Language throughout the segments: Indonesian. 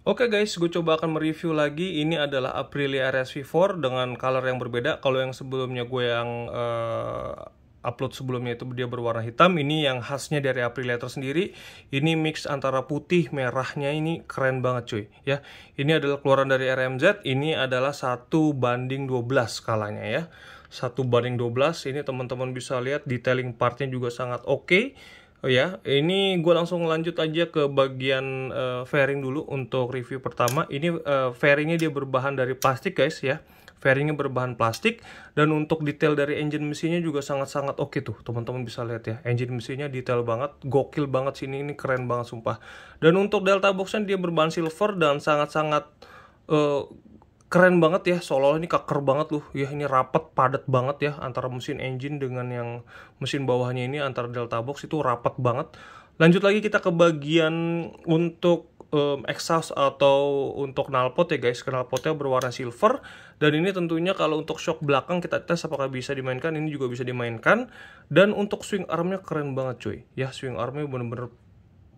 Oke okay guys, gue coba akan mereview lagi. Ini adalah Aprilia RSV4 dengan color yang berbeda. Kalau yang sebelumnya gue yang uh, upload sebelumnya itu dia berwarna hitam. Ini yang khasnya dari Aprilia tersendiri. Ini mix antara putih merahnya ini keren banget cuy. Ya, ini adalah keluaran dari RMZ. Ini adalah satu banding 12 skalanya ya. Satu banding 12. Ini teman-teman bisa lihat detailing partnya juga sangat oke. Okay Oh ya, ini gue langsung lanjut aja ke bagian uh, fairing dulu untuk review pertama. Ini uh, fairingnya dia berbahan dari plastik guys ya. Fairingnya berbahan plastik dan untuk detail dari engine mesinnya juga sangat-sangat oke okay tuh teman-teman bisa lihat ya. Engine mesinnya detail banget, gokil banget sini ini keren banget sumpah. Dan untuk delta boxnya dia berbahan silver dan sangat-sangat uh, keren banget ya seolah ini kaker banget loh ya ini rapat padat banget ya antara mesin engine dengan yang mesin bawahnya ini antara delta box itu rapat banget lanjut lagi kita ke bagian untuk um, exhaust atau untuk knalpot ya guys knalpotnya berwarna silver dan ini tentunya kalau untuk shock belakang kita tes apakah bisa dimainkan ini juga bisa dimainkan dan untuk swing armnya keren banget cuy ya swing armnya bener-bener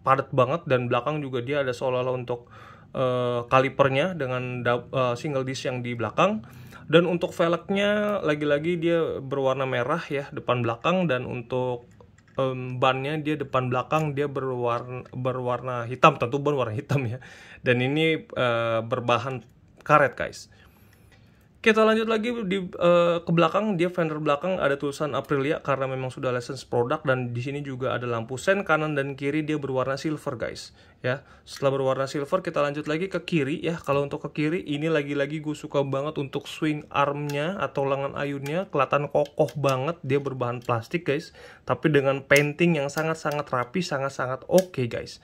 padat banget dan belakang juga dia ada seolah-olah untuk uh, kalipernya dengan uh, single disc yang di belakang dan untuk velgnya lagi-lagi dia berwarna merah ya depan belakang dan untuk um, bannya dia depan belakang dia berwarna berwarna hitam tentu ban warna hitam ya dan ini uh, berbahan karet guys kita lanjut lagi di uh, ke belakang dia fender belakang ada tulisan Aprilia karena memang sudah license produk dan di sini juga ada lampu sen kanan dan kiri dia berwarna silver guys ya. Setelah berwarna silver kita lanjut lagi ke kiri ya. Kalau untuk ke kiri ini lagi-lagi gue suka banget untuk swing armnya atau lengan ayunnya kelihatan kokoh banget dia berbahan plastik guys. Tapi dengan painting yang sangat-sangat rapi sangat-sangat oke okay, guys.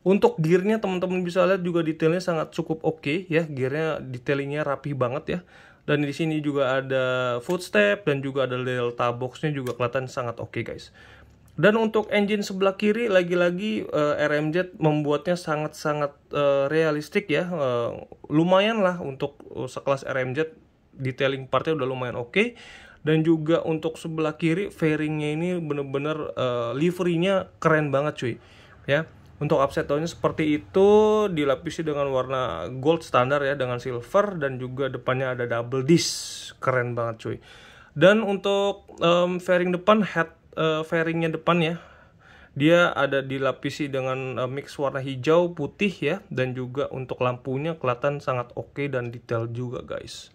Untuk gearnya teman-teman bisa lihat juga detailnya sangat cukup oke okay, ya. Gearnya detailnya rapi banget ya dan di sini juga ada footstep dan juga ada delta boxnya juga kelihatan sangat oke okay guys dan untuk engine sebelah kiri lagi-lagi uh, eh, RMZ membuatnya sangat-sangat uh, realistik ya uh, lumayan lah untuk uh, sekelas RMZ detailing partnya udah lumayan oke okay. dan juga untuk sebelah kiri fairingnya ini bener-bener uh, liverynya keren banget cuy ya untuk upset downnya seperti itu dilapisi dengan warna gold standar ya dengan silver dan juga depannya ada double disc. Keren banget cuy. Dan untuk um, fairing depan head uh, fairingnya depan ya dia ada dilapisi dengan uh, mix warna hijau putih ya dan juga untuk lampunya kelihatan sangat oke okay dan detail juga guys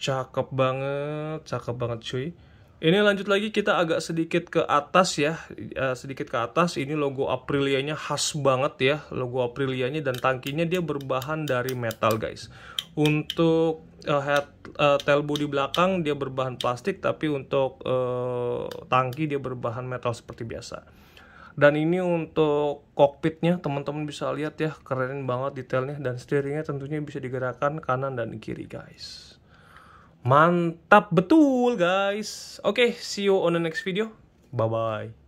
cakep banget cakep banget cuy ini lanjut lagi kita agak sedikit ke atas ya, eh, sedikit ke atas. Ini logo Aprilianya khas banget ya, logo Aprilianya dan tangkinya dia berbahan dari metal guys. Untuk uh, head uh, tail body belakang dia berbahan plastik, tapi untuk uh, tangki dia berbahan metal seperti biasa. Dan ini untuk kokpitnya teman-teman bisa lihat ya, keren banget detailnya dan steeringnya tentunya bisa digerakkan kanan dan kiri guys. Mantap betul guys. Oke, okay, see you on the next video. Bye-bye.